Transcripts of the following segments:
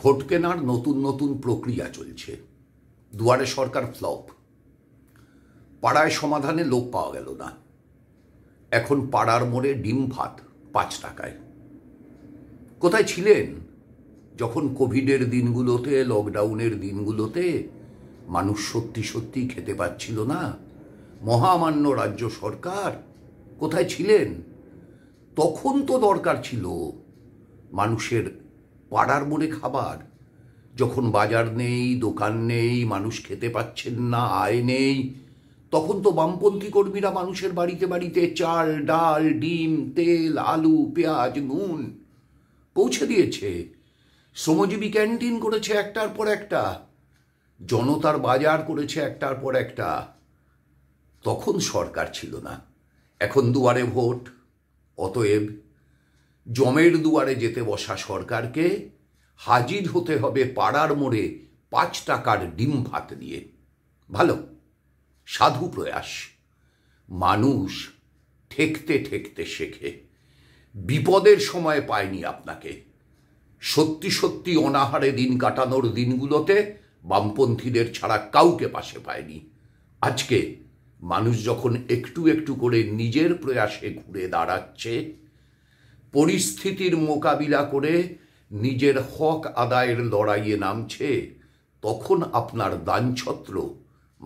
vote কেনার নতুন নতুন প্রক্রিয়া চলছে দুয়ারে সরকার ফ্লপ পাড়ায় সমাধানে লোক পাওয়া গেল না এখন পাড়ার মোড়ে ডিম ভাত পাঁচ টাকায় কোথায় ছিলেন যখন কোভিডের দিনগুলোতে লকডাউনের দিনগুলোতে মানুষ সত্যি সত্যি খেতে পাচ্ছিল না মহামান্য রাজ্য সরকার কোথায় ছিলেন তখন তো দরকার ছিল মানুষের পাড়ার মনে খাবার যখন বাজার নেই দোকান নেই মানুষ খেতে পাচ্ছেন না আয় নেই তখন তো বামপন্থী কর্মীরা মানুষের বাড়িতে বাড়িতে চাল ডাল ডিম তেল আলু পেঁয়াজ নুন পৌঁছে দিয়েছে শ্রমজীবী ক্যান্টিন করেছে একটার পর একটা জনতার বাজার করেছে একটার পর একটা তখন সরকার ছিল না এখন দুয়ারে ভোট অতএব জমের দুয়ারে যেতে বসা সরকারকে হাজির হতে হবে পাড়ার মোড়ে পাঁচ টাকার ডিম ভাত দিয়ে ভালো সাধু প্রয়াস মানুষ ঠেকতে ঠেকতে শেখে বিপদের সময় পায়নি আপনাকে সত্যি সত্যি অনাহারে দিন কাটানোর দিনগুলোতে বামপন্থীদের ছাড়া কাউকে পাশে পায়নি আজকে মানুষ যখন একটু একটু করে নিজের প্রয়াসে ঘুরে দাঁড়াচ্ছে পরিস্থিতির মোকাবিলা করে নিজের হক আদায়ের লড়াইয়ে নামছে তখন আপনার দানছত্র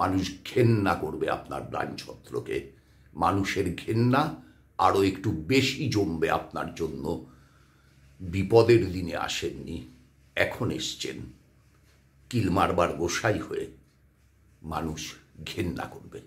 মানুষ ঘেন্না করবে আপনার দানছত্রকে মানুষের ঘেন্না আরও একটু বেশি জমবে আপনার জন্য বিপদের দিনে আসেননি এখন এসছেন কিল মারবার গোসাই হয়ে মানুষ ঘেন্না করবে